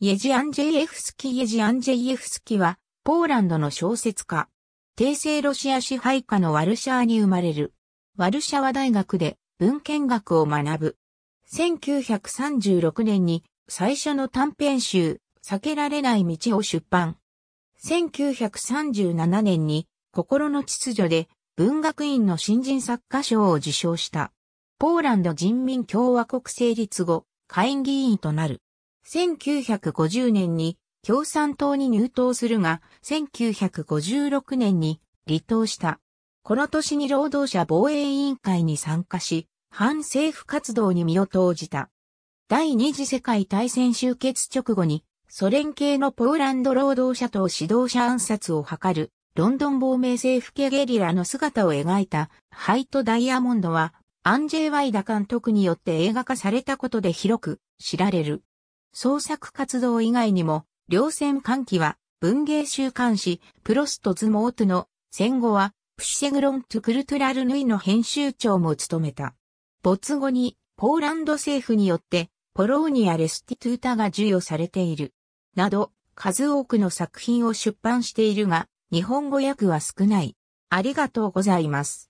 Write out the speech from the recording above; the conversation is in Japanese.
イェジアンジェイエフスキイェジアンジェイエフスキは、ポーランドの小説家。帝政ロシア支配下のワルシャワに生まれる。ワルシャワ大学で文献学を学ぶ。1936年に最初の短編集、避けられない道を出版。1937年に心の秩序で文学院の新人作家賞を受賞した。ポーランド人民共和国成立後、会議員となる。1950年に共産党に入党するが、1956年に離党した。この年に労働者防衛委員会に参加し、反政府活動に身を投じた。第二次世界大戦終結直後に、ソ連系のポーランド労働者党指導者暗殺を図る、ロンドン亡命政府系ゲリラの姿を描いた、ハイト・ダイヤモンドは、アンジェイ・ワイダ監督によって映画化されたことで広く知られる。創作活動以外にも、両戦歓喜は、文芸週刊誌、プロストズモートの、戦後は、プシセグロントゥクルトゥラルヌイの編集長も務めた。没後に、ポーランド政府によって、ポローニア・レスティトゥータが授与されている。など、数多くの作品を出版しているが、日本語訳は少ない。ありがとうございます。